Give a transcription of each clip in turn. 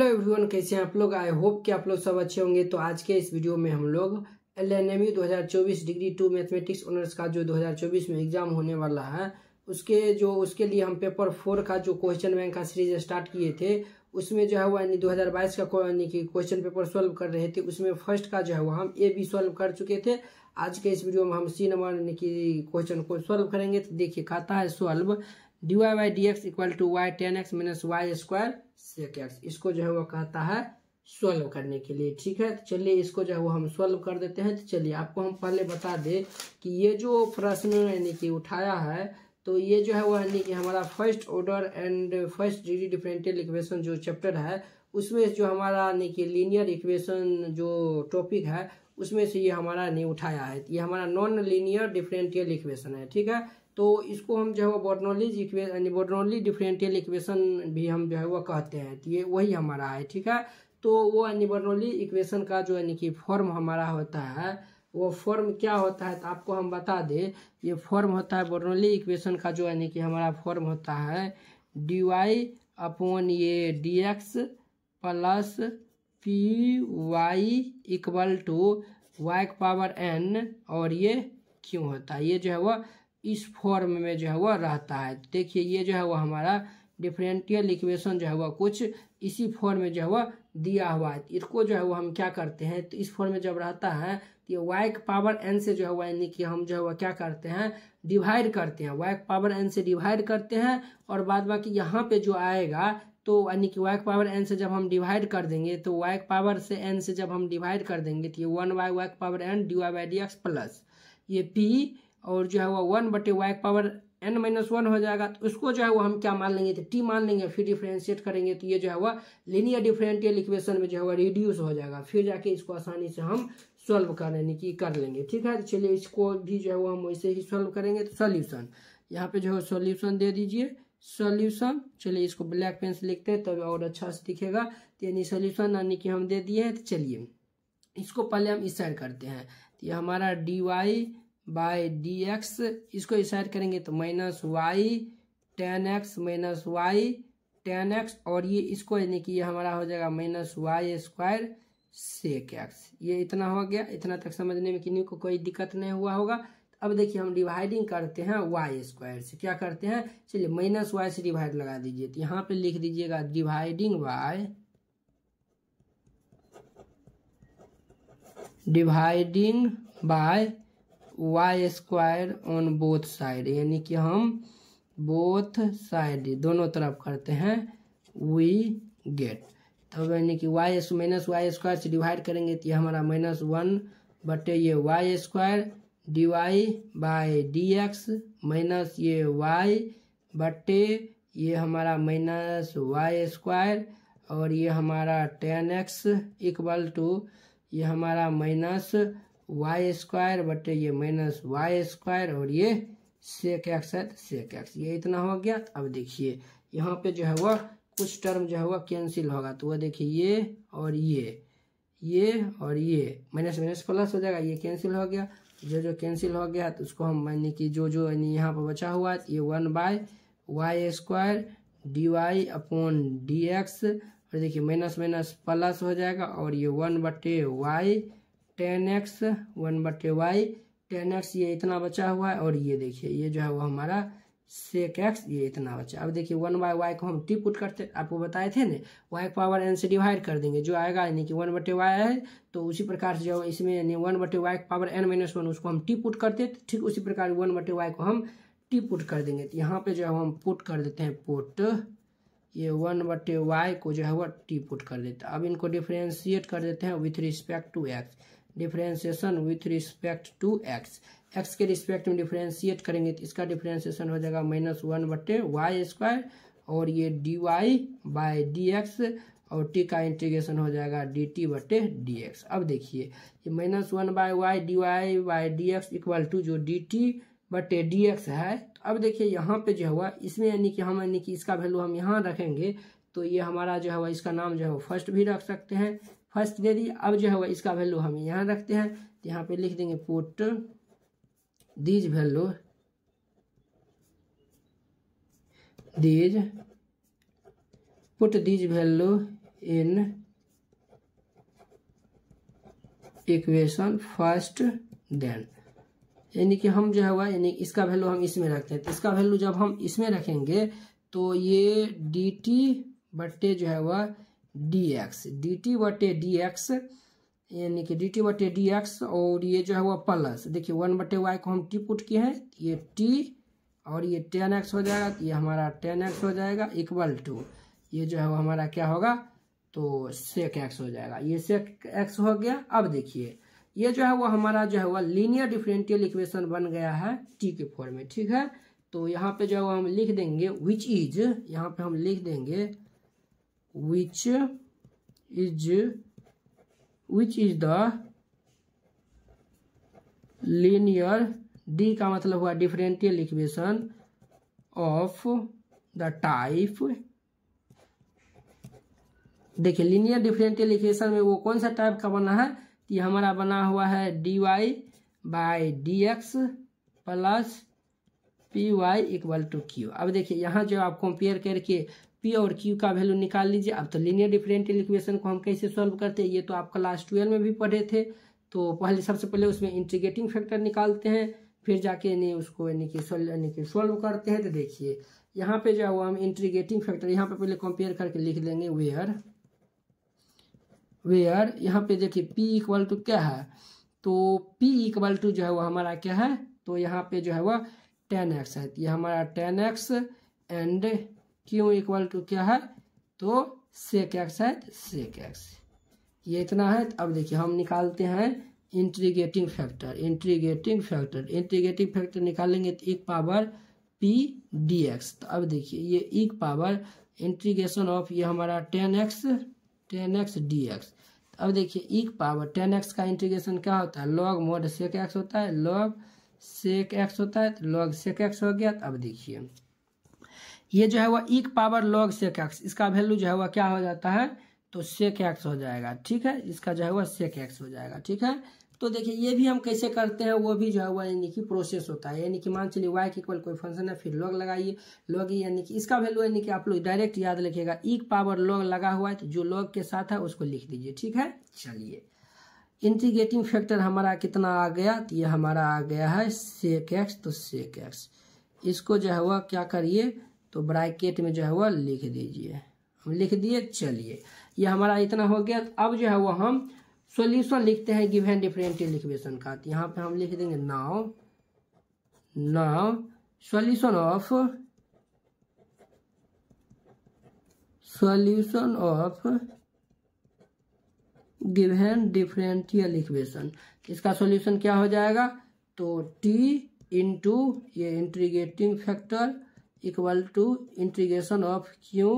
hello everyone कैसे हैं आप लोग आई होप कि आप लोग सब अच्छे होंगे तो आज के इस वीडियो में हम लोग एल एन एम यू दो हज़ार चौबीस डिग्री टू मैथमेटिक्स ऑनर्स का जो दो हज़ार चौबीस में एग्ज़ाम होने वाला है उसके जो उसके लिए हम पेपर फोर का जो क्वेश्चन बैंक का सीरीज स्टार्ट किए थे उसमें जो है वो यानी दो हज़ार बाईस का यानी कि क्वेश्चन पेपर सॉल्व कर रहे थे उसमें फर्स्ट का जो है वो हम ए बी सॉल्व कर चुके थे आज के इस वीडियो में हम सी नंबर यानी कि क्वेश्चन को सॉल्व करेंगे तो देखिए खाता है solve D Y Y D x equal to Y tan X minus Y square sec X इसको जो है वो कहता है सोल्व करने के लिए ठीक है तो चलिए इसको जो है वो हम सोल्व कर देते हैं तो चलिए आपको हम पहले बता दें कि ये जो प्रश्न यानी कि उठाया है तो ये जो है वो यानी कि हमारा first order and first degree differential equation जो चैप्टर है उसमें जो हमारा यानी कि लीनियर इक्वेशन जो टॉपिक है उसमें से ये हमारा नहीं उठाया है ये हमारा नॉन लीनियर डिफरेंटियल इक्वेशन है ठीक है तो इसको हम जो है वो बॉर्नोलीज इक्वे बॉर्नोली डिफरेंटियल इक्वेशन भी हम जो है वो कहते हैं तो ये वही हमारा है ठीक है तो वो यानी इक्वेशन का जो यानी कि फॉर्म हमारा होता है वो फॉर्म क्या होता है तो आपको हम बता दें ये फॉर्म होता है बोर्नोली इक्वेशन का जो यानी कि हमारा फॉर्म होता है डी वाई अपॉन ये D x plus P Y equal to Y power N और ये क्यों होता है ये जो है वह इस फॉर्म में जो है वह रहता है देखिए ये जो है वह हमारा डिफरेंटियल इक्वेशन जो है वह कुछ इसी फॉर्म में जो है वह दिया हुआ है इसको जो है वो हम क्या करते हैं तो इस फॉर्म में जब रहता है तो ये वाई पावर एन से जो है वह यानी कि हम जो है वह क्या करते हैं डिवाइड करते हैं वाइक पावर एन से डिवाइड करते हैं और बाद बाकी यहाँ पे जो आएगा तो यानी कि वाई पावर एन से जब हम डिवाइड कर देंगे तो वाई पावर से एन से जब हम डिवाइड कर देंगे तो ये one Y Y power N D Y by D x plus ये पी और जो है वो वन बटे Y power N minus one हो जाएगा तो उसको जो है वो हम क्या मान लेंगे तो टी मान लेंगे फिर डिफ्रेंशिएट करेंगे तो ये जो है वह लिनियर डिफरेंटियल इक्वेशन में जो है वो रिड्यूस हो जाएगा फिर जाके इसको आसानी से हम सॉल्व कर यानी कि कर लेंगे ठीक है तो चलिए इसको भी जो है वो हम वैसे ही सॉल्व करेंगे तो सॉल्यूशन यहाँ पे जो है सॉल्यूशन दे दीजिए सॉल्यूशन चलिए इसको ब्लैक पेन से लिखते हैं तब तो और अच्छा से दिखेगा तो यानी सॉल्यूशन यानी कि हम दे दिए हैं तो चलिए इसको पहले हम इस साइड करते हैं तो ये हमारा D Y by D X इसको साइड करेंगे तो minus Y tan X minus Y tan X और ये इसको यानी कि ये हमारा हो जाएगा minus Y square sec X ये इतना हो गया इतना तक समझने में किन्हीं को कोई दिक्कत नहीं हुआ होगा अब देखिए हम डिवाइडिंग करते हैं वाई स्क्वायर से क्या करते हैं चलिए माइनस वाई से डिवाइड लगा दीजिए तो यहाँ पे लिख दीजिएगा dividing Y dividing by Y square on both side यानी कि हम बोथ साइड दोनों तरफ करते हैं वी गेट तब यानी कि Y S minus Y square से डिवाइड करेंगे तो ये हमारा माइनस वन बटे ये Y square D Y by D X minus ये वाई बटे ये हमारा माइनस वाई स्क्वायर और ये हमारा टेन एक्स इक्वल टू ये हमारा माइनस वाई स्क्वायर बटे ये माइनस वाई स्क्वायर और ये सेक एक्स है सेक तो एक्स ये इतना हो गया अब देखिए यहाँ पे जो है वह कुछ टर्म जो है वह कैंसिल होगा तो वह देखिए ये और ये ये और ये माइनस माइनस प्लस हो जाएगा ये कैंसिल हो गया जो जो कैंसिल हो गया तो उसको हम यानी कि जो जो यानी यहाँ पर बचा हुआ है तो ये one by Y square D Y upon D x और देखिए माइनस माइनस प्लस हो जाएगा और ये वन बटे वाई टेन एक्स वन बटे वाई टेन एक्स ये इतना बचा हुआ है और ये देखिए ये जो है वो हमारा सेक एक्स ये इतना बचा अब देखिए वन बाय वाई को हम टी पुट करते आपको बताए थे ना वाई पावर एन से डिवाइड कर देंगे जो आएगा यानी कि वन बटे वाई है तो उसी प्रकार से जो इसमें यानी वन बटे Y power N minus one उसको हम टी पुट करते तो ठीक उसी प्रकार वन बटे वाई को हम टी पुट कर देंगे तो यहाँ पर जो है हम पुट कर देते हैं पुट ये वन बटे वाई को जो है वह टी पुट कर देते हैं अब इनको डिफ्रेंशिएट कर देते हैं with respect to x differentiation with respect to x x के रिस्पेक्ट में डिफ्रेंशिएट करेंगे तो इसका डिफ्रेंसिएशन हो जाएगा माइनस वन बटे वाई स्क्वायर और ये d Y by D x और टी का इंटीग्रेशन हो जाएगा डी टी बटे डी एक्स अब देखिए ये minus one by y d Y by D x equal to जो डी टी बटे डी एक्स है तो अब देखिए यहाँ पे जो हुआ इसमें यानी कि हम यानी कि इसका वैल्यू हम यहाँ रखेंगे तो ये हमारा जो है इसका नाम जो है फर्स्ट भी रख सकते हैं फर्स्ट दे दी अब जो है इसका वैल्यू हम यहाँ रखते हैं तो यहाँ पे लिख देंगे put these value these put these value in equation first then यानी कि हम जो है यानी इसका वैल्यू हम इसमें रखते हैं तो इसका वैल्यू जब हम इसमें रखेंगे तो ये डी टी बट्टे जो है वह डी एक्स डी टी बटे डी एक्स यानी कि डी टी बटे डी एक्स और ये जो है वो प्लस देखिए वन बटे वाई को हम टी पुट किए हैं ये टी और ये टेन एक्स हो जाएगा ये हमारा टेन एक्स हो जाएगा इक्वल टू ये जो है वो हमारा क्या होगा तो सेक एक्स हो जाएगा ये सेक एक्स हो गया अब देखिए ये जो है वो हमारा जो है वह लीनियर डिफरेंटियल इक्वेशन बन गया है टी के फॉर्म में ठीक है तो यहाँ पे जो है वो हम लिख देंगे विच इज यहाँ पे हम लिख देंगे which is which is the linear d का मतलब हुआ differential equation of the type देखिए लीनियर डिफरेंशियल इक्वेशन में वो कौन सा टाइप का बना है कि तो हमारा बना हुआ है dy y by D x plus P Y equal to q अब देखिए यहाँ जो आप कंपेयर करके पी और क्यू का वैल्यू निकाल लीजिए अब तो लीनियर डिफरेंट इक्वेशन को हम कैसे सॉल्व करते हैं ये तो आप क्लास ट्वेल्व में भी पढ़े थे तो पहले सबसे पहले उसमें इंटीग्रेटिंग फैक्टर निकालते हैं फिर जाके यानी उसको यानी कि यानी कि सॉल्व करते हैं तो देखिए यहाँ पे जो है वो हम इंटीग्रेटिंग फैक्टर यहाँ पे पहले कंपेयर करके लिख लेंगे वेयर वेयर यहाँ पे देखिए पी इक्वल टू क्या है तो पी इक्वल टू जो है वो हमारा क्या है तो यहाँ पे जो है वह टेन एक्स है ये हमारा tan x and q equal to क्या है तो सेक एक्स है सेक एक्स ये इतना है अब देखिए हम निकालते हैं integrating factor integrating factor integrating factor निकालेंगे तो एक पावर पी डी एक्स तो अब देखिए ये एक पावर इंट्रीगेशन ऑफ ये हमारा tan x tan x d x अब देखिए एक पावर टेन एक्स का इंटीग्रेशन क्या होता है लॉग मोड सेक एक्स होता है लॉग सेक एक्स होता है तो लॉग सेक एक्स हो गया तो अब देखिए ये जो है वह एक पावर लॉग सेक एक्स इसका वैल्यू जो है वह क्या हो जाता है तो सेक एक्स हो जाएगा ठीक है इसका जो है वह सेक एक्स हो जाएगा ठीक है तो देखिए ये भी हम कैसे करते हैं वो भी जो है वह यानी कि प्रोसेस होता है यानी कि मान चलिए वाई के इक्वल कोई फंक्शन है फिर लॉग लगाइए लॉग यानी कि इसका वैल्यू यानी कि आप लोग डायरेक्ट याद रखिएगा एक पावर लॉग लगा हुआ है तो जो लॉग के साथ है उसको लिख दीजिए ठीक है चलिए इंटीग्रेटिंग फैक्टर हमारा कितना आ गया तो ये हमारा आ गया है सेक एक्स तो सेक एक्स इसको जो है वह क्या करिए तो ब्राइकेट में जो है वह लिख दीजिए हम लिख दिए चलिए ये हमारा इतना हो गया अब जो है वह हम सोल्यूशन लिखते हैं गिवेन डिफरेंट इक्वेशन का तो यहाँ पे हम लिख देंगे now now solution of solution of given differential equation इसका सोल्यूशन क्या हो जाएगा तो टी इंटू ये integrating factor equal to integration of q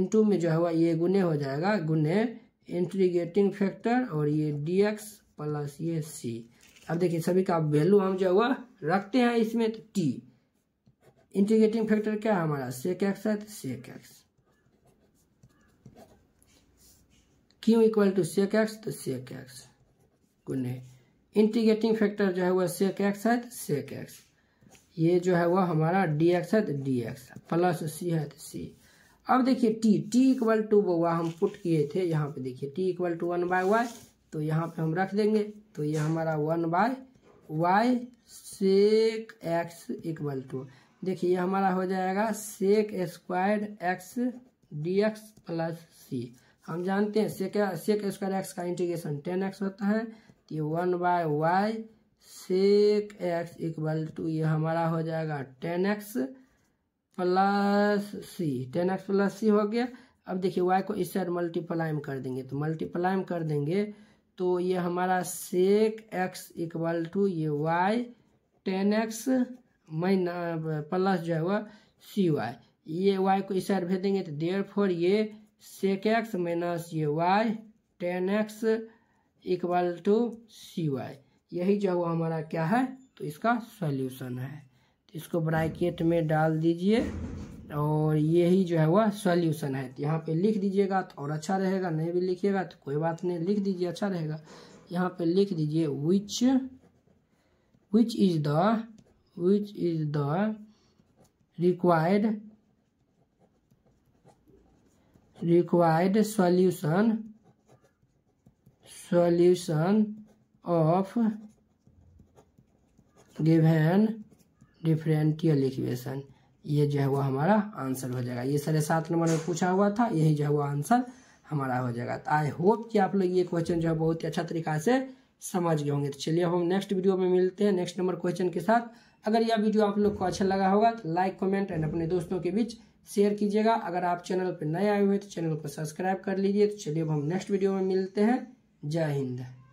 into में जो है ये गुने हो जाएगा गुने इंटीग्रेटिंग फैक्टर और ये डी एक्स प्लस ये सी अब देखिए सभी का वैल्यू हम जो हुआ रखते हैं इसमें तो टी इंटीग्रेटिंग फैक्टर क्या है हमारा सेक एक्स है तो sec x q equal to sec x तो सेक एक्स गुने इंटीग्रेटिंग फैक्टर जो है वह सेक एक्स है तो सेक एक्स ये जो है वह हमारा डी एक्स है तो डी एक्स प्लस सी है तो सी अब देखिए टी टी इक्वल टू हुआ हम पुट किए थे यहाँ पे देखिए t equal to one by y तो यहाँ पे हम रख देंगे तो ये हमारा one by y sec x equal to देखिए ये हमारा हो जाएगा sec square x d x plus c हम जानते हैं सेक सेक स्क्वायर एक्स का इंटीग्रेशन टेन एक्स होता है तो ये one by y sec x equal to ये हमारा हो जाएगा tan x plus c tan x plus c हो गया अब देखिए वाई को इस साइड मल्टीप्लाई कर देंगे तो मल्टीप्लाई कर देंगे तो ये हमारा सेक एक्स इक्वल टू ये y tan x minus plus जो है वह सी वाई ये वाई को इस साइड देंगे तो देर फोर ये सेक एक्स माइनस ये y tan x equal to c y यही जो हमारा क्या है तो इसका सॉल्यूशन है तो इसको ब्रैकेट में डाल दीजिए और यही जो है वह सॉल्यूशन है तो यहाँ पे लिख दीजिएगा तो और अच्छा रहेगा नहीं भी लिखिएगा तो कोई बात नहीं लिख दीजिए अच्छा रहेगा यहाँ पे लिख दीजिए which which is the which is the required required solution solution of given differential equation ये जो है वो हमारा आंसर हो जाएगा ये साढ़े सात नंबर में पूछा हुआ था यही जो है वो आंसर हमारा हो जाएगा तो आई होप कि आप लोग ये क्वेश्चन जो है बहुत ही अच्छा तरीका से समझ गए होंगे तो चलिए हम नेक्स्ट वीडियो में मिलते हैं नेक्स्ट नंबर क्वेश्चन के साथ अगर यह वीडियो आप लोग को अच्छा लगा होगा तो लाइक कमेंट एंड अपने दोस्तों के बीच शेयर कीजिएगा अगर आप चैनल पर नए आए हुए तो चैनल को सब्सक्राइब कर लीजिए तो चलिए अब हम नेक्स्ट वीडियो में मिलते हैं जय हिंद